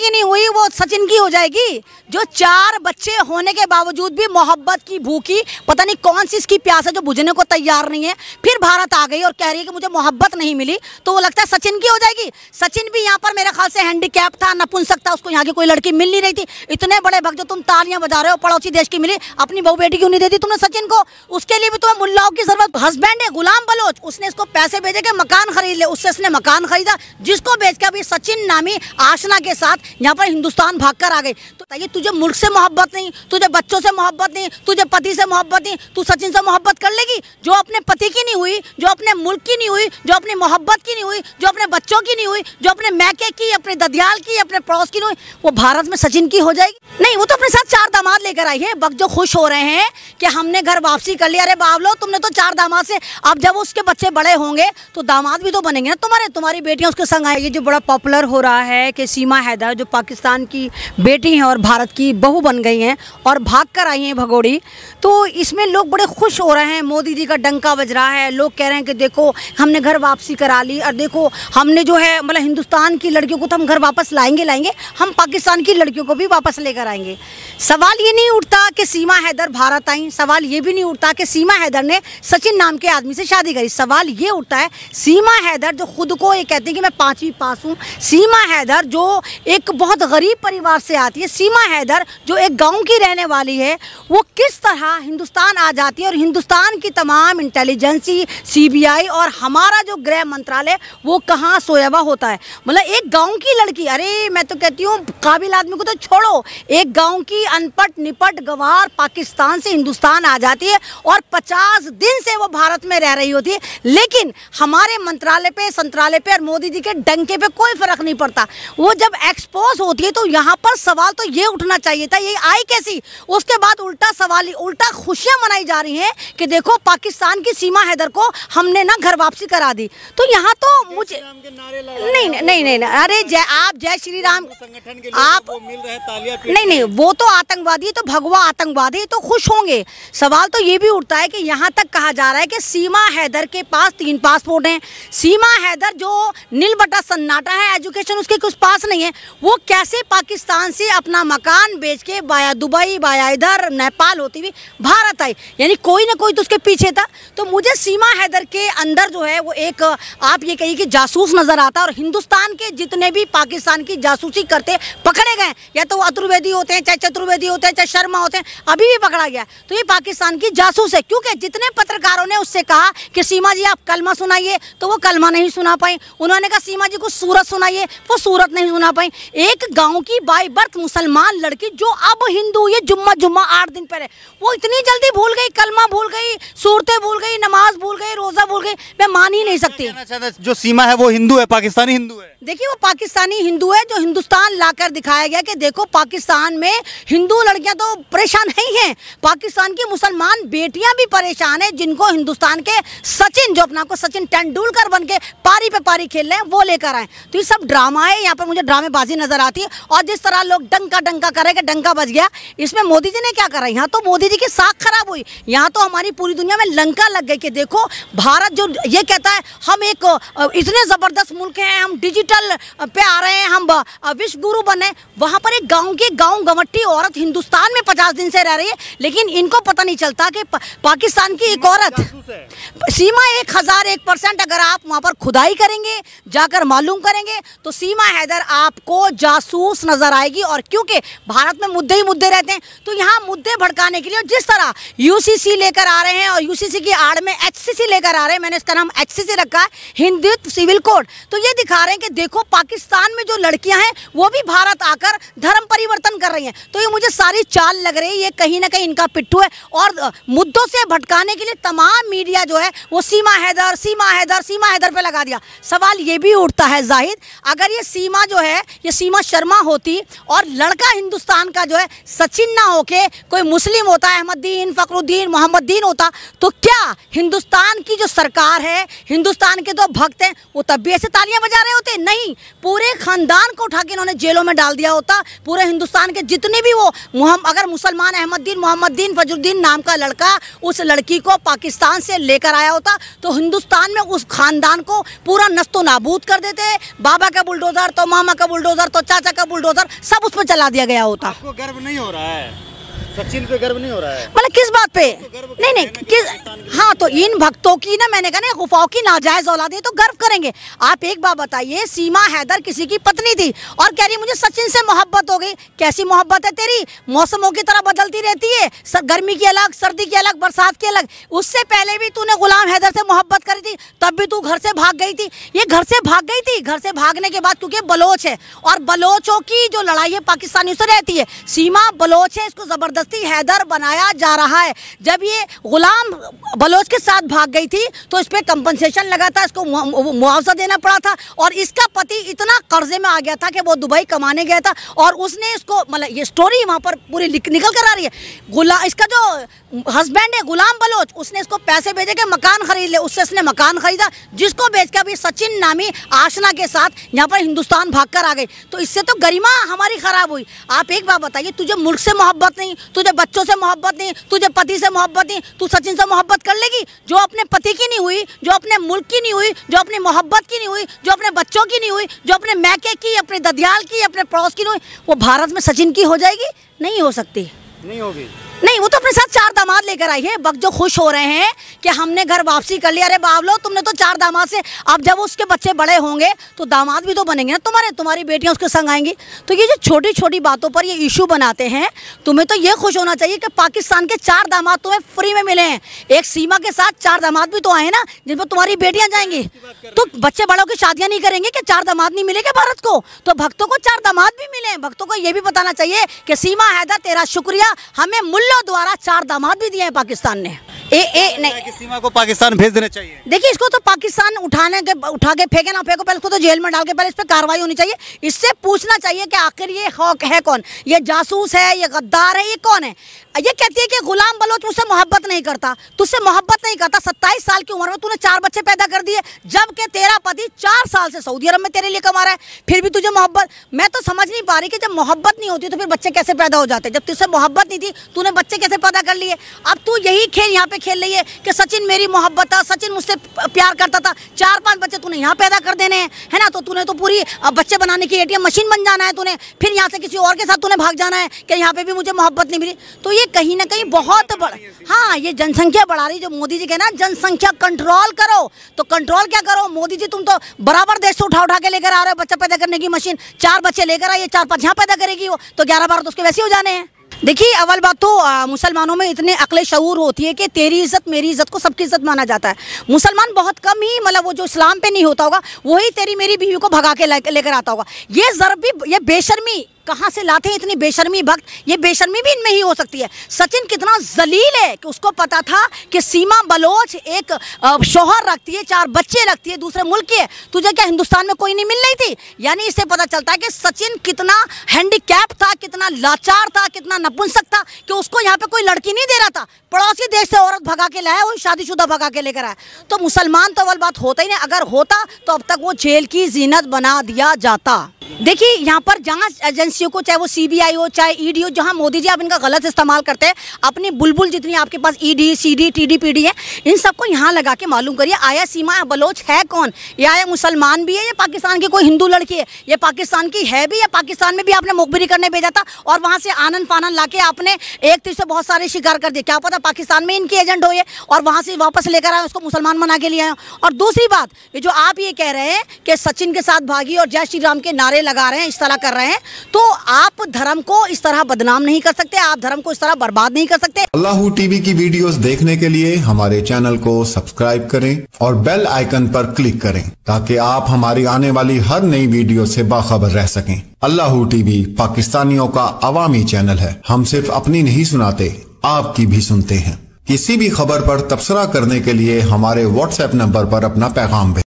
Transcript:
की नहीं हुई वो सचिन की हो जाएगी जो चार बच्चे होने के बावजूद भी मोहब्बत की भूखी पता नहीं कौन सी इसकी प्यास है जो बुझने को तैयार नहीं है फिर भारत आ गई और कह रही है कि मुझे मोहब्बत नहीं मिली तो वो लगता है सचिन की हो जाएगी सचिन भी यहाँ पर मेरे ख्याल से हैंडीकैप था नपुंसक था उसको यहाँ की कोई लड़की मिल नहीं रही थी इतने बड़े भक्त जो तुम तालियां बजा रहे हो पड़ोसी देश की मिली अपनी बहु बेटी क्यों नहीं देती तुमने सचिन को उसके लिए भी तुम्हें मुल्लाओं की जरूरत हस्बैंड है गुलाम बलोच उसने इसको पैसे भेजे के मकान खरीद ले उससे इसने मकान खरीदा जिसको बेच के अभी सचिन नामी आशना के साथ यहाँ पर हिंदुस्तान भाग कर आ गए तो ये तुझे मुल्क से मोहब्बत नहीं तुझे बच्चों से मोहब्बत नहीं तुझे पति से मोहब्बत नहीं तू सचिन से मोहब्बत कर लेगी जो अपने पति की नहीं हुई जो अपने मुल्क की नहीं हुई जो अपनी मोहब्बत की नहीं हुई जो अपने बच्चों की नहीं हुई जो अपने मैके की अपने ददियाल की अपने पड़ोस की नहीं हुई वो भारत में सचिन की हो जाएगी नहीं वो तो अपने साथ चार दामाद लेकर आई है बक जो खुश हो रहे हैं कि हमने घर वापसी कर लिया अरे बावलो तुमने तो चार दामाद से अब जब उसके बच्चे बड़े होंगे तो दामाद भी तो बनेंगे ना तुम्हारे तुम्हारी बेटियां उसके संग आएगी जो बड़ा पॉपुलर हो रहा है कि सीमा हैदर जो पाकिस्तान की बेटी हैं और भारत की बहू बन गई हैं और भाग कर आई हैं भगोड़ी तो इसमें लोग बड़े खुश हो रहे हैं मोदी जी का डंका बज रहा है लोग कह रहे हैं कि देखो हमने घर वापसी करा ली और देखो हमने जो है मतलब हिंदुस्तान की लड़कियों को तो हम घर वापस लाएंगे लाएंगे हम पाकिस्तान की लड़कियों को भी वापस लेकर आएंगे सवाल ये नहीं उठता कि सीमा हैदर भारत आई सवाल ये भी नहीं उठता कि सीमा हैदर ने सचिन नाम के आदमी से शादी करी सवाल ये उठता है सीमा हैदर जो खुद को ये कहते हैं कि मैं पाँचवीं पास हूँ सीमा हैदर जो एक एक बहुत गरीब परिवार से आती है सीमा हैदर जो एक गांव की रहने वाली है वो किस तरह हिंदुस्तान आ जाती है और हिंदुस्तान की तमाम इंटेलिजेंसी सीबीआई और हमारा जो गृह मंत्रालय वो कहाँ सोयाबा होता है मतलब एक गांव की लड़की अरे मैं तो कहती हूँ काबिल आदमी को तो छोड़ो एक गाँव की अनपट निपट गवार पाकिस्तान से हिंदुस्तान आ जाती है और पचास दिन से वो भारत में रह रही होती है लेकिन हमारे मंत्रालय पे संत्रालय पे और मोदी जी के डंके पे कोई फर्क नहीं पड़ता वो जब एक्सपोर्ट एक्सपोज होती है तो यहाँ पर सवाल तो ये उठना चाहिए था ये आई कैसी उसके बाद उल्टा सवाल उल्टा खुशियाँ मनाई जा रही हैं कि देखो पाकिस्तान की सीमा हैदर को हमने ना घर वापसी करा दी तो यहाँ तो मुझे नहीं नहीं नहीं अरे जय आप जय श्री राम आप नहीं नहीं वो तो आतंकवादी तो भगवा आतंकवादी तो खुश होंगे सवाल तो ये भी उठता है कि यहाँ तक कहा जा रहा है कि सीमा हैदर के पास तीन पासपोर्ट हैं सीमा हैदर जो नीलबटा सन्नाटा है एजुकेशन उसके कुछ पास नहीं है वो वो कैसे पाकिस्तान से अपना मकान बेच के बाया दुबई बाया इधर नेपाल होती हुई भारत आई यानी कोई ना कोई तो उसके पीछे था तो मुझे सीमा हैदर के अंदर जो है वो एक आप ये कहिए कि जासूस नज़र आता और हिंदुस्तान के जितने भी पाकिस्तान की जासूसी करते पकड़े गए या तो वो अतुर्वेदी होते हैं चाहे चतुर्वेदी होते हैं चाहे शर्मा होते हैं अभी भी पकड़ा गया तो ये पाकिस्तान की जासूस है क्योंकि जितने पत्रकारों ने उससे कहा कि सीमा जी आप कलमा सुनाइए तो वो कलमा नहीं सुना पाई उन्होंने कहा सीमा जी को सूरत सुनाइए वो सूरत नहीं सुना पाई एक गांव की बाई बर्थ मुसलमान लड़की जो अब हिंदू ये जुम्मा जुम्मा आठ दिन पहले वो इतनी जल्दी भूल गई कलमा भूल गई सूरतें भूल गई नमाज भूल गई रोज़ा भूल गई मैं मान ही नहीं सकती जो सीमा है वो हिंदू है पाकिस्तानी हिंदू है देखिए वो पाकिस्तानी हिंदू है जो हिंदुस्तान लाकर दिखाया गया कि देखो पाकिस्तान में हिंदू लड़कियाँ तो परेशान नहीं है पाकिस्तान की मुसलमान बेटिया भी परेशान है जिनको हिंदुस्तान के सचिन जो अपना को सचिन तेंदुलकर बन के पारी पे पारी खेल रहे हैं वो लेकर आए तो ये सब ड्रामा है यहाँ पर मुझे ड्रामेबाजी नजर आती है और जिस तरह लोग डंका डंका कर रहे कि डंका बज गया इसमें मोदी जी ने क्या करा यहाँ तो मोदी जी की साख खराब हुई यहाँ तो हमारी पूरी दुनिया में लंका लग गई कि देखो भारत जो ये कहता है हम एक इतने ज़बरदस्त मुल्क हैं हम डिजिटल पे आ रहे हैं हम विश्व गुरु बने वहाँ पर एक गाँव की गाँव गंवट्टी औरत हिंदुस्तान में पचास दिन से रह रही है लेकिन इनको पता नहीं चलता कि पाकिस्तान की एक औरत सीमा एक हज़ार एक परसेंट अगर आप वहाँ पर खुदाई करेंगे जाकर मालूम करेंगे तो सीमा हैदर आपको जासूस नजर आएगी और क्योंकि भारत में मुद्दे ही मुद्दे रहते हैं तो यहाँ मुद्दे भड़काने के लिए जिस तरह यूसीसी लेकर आ रहे हैं और यूसीसी की आड़ में एचसीसी लेकर आ रहे हैं मैंने इसका नाम एचसीसी रखा है हिंदुत्व सिविल कोड तो ये दिखा रहे हैं कि देखो पाकिस्तान में जो लड़कियां हैं वो भी भारत आकर धर्म परिवर्तन कर रही हैं तो ये मुझे सारी चाल लग रही है ये कहीं ना कहीं इनका पिट्ठू है और मुद्दों से भटकाने के लिए तमाम मीडिया जो है वो सीमा हैदर सीमा हैदर सीमा हैदर पर लगा दिया सवाल ये भी उठता है जाहिद अगर ये सीमा जो है ये सीमा शर्मा होती और लड़का हिंदुस्तान का जो है सचिन ना होके कोई मुस्लिम होता अहमद्दीन फ़खरुद्दीन दीन होता तो क्या हिंदुस्तान की जो सरकार है हिंदुस्तान के जो तो भक्त हैं वो तब भी ऐसे तालियां बजा रहे होते नहीं पूरे ख़ानदान को उठा के इन्होंने जेलों में डाल दिया होता पूरे हिंदुस्तान के जितने भी वो अगर मुसलमान अहमद्दीन मोहम्मद्दीन फजरुद्दीन नाम का लड़का उस लड़की को पाकिस्तान से लेकर आया होता तो हिंदुस्तान में उस खानदान को पूरा नस्तो नाबूद कर देते बाबा का बुलडोज़र तो मामा का बुलडोज़र तो चाचा का बुलडोजर सब उस पर चला दिया गया होता आपको गर्व नहीं हो रहा है सचिन पे गर्व नहीं हो रहा है मतलब किस बात पे तो नहीं नहीं किस हाँ तो इन भक्तों की ना मैंने कहा ना गुफाओं की नाजायज औलाद है तो गर्व करेंगे आप एक बात बताइए सीमा हैदर किसी की पत्नी थी और कह रही मुझे सचिन से मोहब्बत हो गई कैसी मोहब्बत है तेरी मौसमों की तरह बदलती रहती है गर्मी की अलग सर्दी की अलग बरसात की अलग उससे पहले भी तूने गुलाम हैदर से मोहब्बत करी थी तब भी तू घर से भाग गई थी ये घर से भाग गई थी घर से भागने के बाद क्योंकि बलोच है और बलोचों की जो लड़ाई है पाकिस्तानियों से रहती है सीमा बलोच है इसको जबरदस्त ज़बरदस्ती हैदर बनाया जा रहा है जब ये गुलाम बलोच के साथ भाग गई थी तो इस पर कंपनसेशन लगा था इसको मुआवजा देना पड़ा था और इसका पति इतना कर्जे में आ गया था कि वो दुबई कमाने गया था और उसने इसको मतलब ये स्टोरी वहाँ पर पूरी निकल कर आ रही है गुला इसका जो हस्बैंड है गुलाम बलोच उसने इसको पैसे भेजे के मकान खरीद ले उससे इसने मकान खरीदा जिसको बेच के अभी सचिन नामी आशना के साथ यहाँ पर हिंदुस्तान भाग कर आ गई तो इससे तो गरिमा हमारी ख़राब हुई आप एक बात बताइए तुझे मुल्क से मोहब्बत नहीं तुझे बच्चों से मोहब्बत नहीं तुझे पति से मोहब्बत नहीं तू सचिन से मोहब्बत कर लेगी जो अपने पति की नहीं हुई जो अपने मुल्क की नहीं हुई जो अपनी मोहब्बत की नहीं हुई जो अपने बच्चों की नहीं हुई जो अपने मैके की अपने ददियाल की अपने पड़ोस की नहीं हुई वो भारत में सचिन की हो जाएगी नहीं हो सकती नहीं होगी नहीं वो तो अपने साथ चार दामाद लेकर आई है बक जो खुश हो रहे हैं कि हमने घर वापसी कर लिया अरे बावलो तुमने तो चार दामाद से अब जब उसके बच्चे बड़े होंगे तो दामाद भी तो बनेंगे ना तुम्हारे तुम्हारी बेटियां उसके संग आएंगी तो ये जो छोटी छोटी बातों पर ये इशू बनाते हैं तुम्हें तो ये खुश होना चाहिए कि पाकिस्तान के चार दामाद तुम्हें फ्री में मिले हैं एक सीमा के साथ चार दामाद भी तो आए ना जिन पर तुम्हारी बेटियाँ जाएंगी तो बच्चे बड़ों की शादियाँ नहीं करेंगे कि चार दामाद नहीं मिलेगा भारत को तो भक्तों को चार दामाद भी मिले भक्तों को ये भी बताना चाहिए कि सीमा हैदर तेरा शुक्रिया हमें मूल्य मुल्लों द्वारा चार दामाद भी दिए हैं पाकिस्तान ने ए, ए, नहीं कि सीमा को पाकिस्तान भेज देना चाहिए देखिए इसको तो पाकिस्तान उठाने के उठा के फेंके ना फेंको पहले इसको तो जेल में डाल के पहले इस पर कार्रवाई होनी चाहिए इससे पूछना चाहिए कि आखिर ये हॉक है कौन ये जासूस है ये गद्दार है ये कौन है ये कहती है कि गुलाम बलोच मुझसे मोहब्बत नहीं करता तुझसे मोहब्बत नहीं करता सत्ताईस साल की उम्र में तूने चार बच्चे पैदा कर दिए जबकि तेरा पति चार साल से सऊदी अरब में तेरे लिए कमा रहा है फिर भी तुझे मोहब्बत मैं तो समझ नहीं पा रही कि जब मोहब्बत नहीं होती तो फिर बच्चे कैसे पैदा हो जाते जब तुझसे मोहब्बत नहीं थी तूने बच्चे कैसे पैदा कर लिए अब तू यही खेल यहाँ पे में खेल रही है कि सचिन मेरी मोहब्बत था सचिन मुझसे प्यार करता था चार पांच बच्चे तूने यहाँ पैदा कर देने हैं है ना तो तूने तो पूरी बच्चे बनाने की एटीएम मशीन बन जाना है तूने फिर यहाँ से किसी और के साथ तूने भाग जाना है कि यहाँ पे भी मुझे मोहब्बत नहीं मिली तो ये कहीं ना कहीं बहुत बड़ा हाँ ये जनसंख्या बढ़ा रही जो मोदी जी कहना जनसंख्या कंट्रोल करो तो कंट्रोल क्या करो मोदी जी तुम तो बराबर देश से उठा उठा के लेकर आ रहे हो बच्चा पैदा करने की मशीन चार बच्चे लेकर आइए चार पाँच यहाँ पैदा करेगी वो तो ग्यारह बारह तो उसके वैसे हो जाने हैं देखिए अवल बात तो मुसलमानों में इतने अकल शूर होती है कि तेरी इज्जत मेरी इज्जत को सबकी इज्जत माना जाता है मुसलमान बहुत कम ही मतलब वो जो इस्लाम पे नहीं होता होगा वही तेरी मेरी बीवी को भगा के लेकर आता होगा ये जरबी ये बेशर्मी कहाँ से लाते हैं इतनी बेशर्मी भक्त ये बेशर्मी भी इनमें ही हो सकती है सचिन कितना जलील है कि उसको पता था कि सीमा बलोच एक शोहर रखती है चार बच्चे रखती है दूसरे मुल्क की है तुझे क्या हिंदुस्तान में कोई नहीं मिल रही थी यानी इससे पता चलता है कि सचिन कितना हैंडीकैप था कितना लाचार था कितना नपुंसक था कि उसको यहाँ पर कोई लड़की नहीं दे रहा था पड़ोसी देश से औरत भगा के लाया वही शादीशुदा भगा के लेकर आया तो मुसलमान तो अवल बात होता ही नहीं अगर होता तो अब तक वो जेल की जीनत बना दिया जाता देखिए यहाँ पर जांच एजेंसी एजेंसियों को चाहे वो सीबीआई हो चाहे ईडी हो जहां मोदी जी आप इनका गलत इस्तेमाल करते हैं अपनी बुलबुल जितनी आपके पास ईडी सीडी टीडी पीडी है इन सबको यहाँ लगा के मालूम करिए आया सीमा बलोच है कौन या आया मुसलमान भी है या पाकिस्तान की कोई हिंदू लड़की है या पाकिस्तान की है भी या पाकिस्तान में भी आपने मुखबरी करने भेजा था और वहाँ से आनंद फानंद ला के आपने एक तीर से बहुत सारे शिकार कर दिए क्या पता पाकिस्तान में इनकी एजेंट हो ये और वहाँ से वापस लेकर आए उसको मुसलमान बना के लिए आए और दूसरी बात ये जो आप ये कह रहे हैं कि सचिन के साथ भागी और जय श्री राम के नारे लगा रहे हैं इस तरह कर रहे हैं तो आप धर्म को इस तरह बदनाम नहीं कर सकते आप धर्म को इस तरह बर्बाद नहीं कर सकते अल्लाह टीवी की वीडियोस देखने के लिए हमारे चैनल को सब्सक्राइब करें और बेल आइकन पर क्लिक करें ताकि आप हमारी आने वाली हर नई वीडियो से बाखबर रह सकें अल्लाह टीवी पाकिस्तानियों का अवामी चैनल है हम सिर्फ अपनी नहीं सुनाते आपकी भी सुनते हैं किसी भी खबर पर तबसरा करने के लिए हमारे व्हाट्सएप नंबर पर अपना पैगाम भेज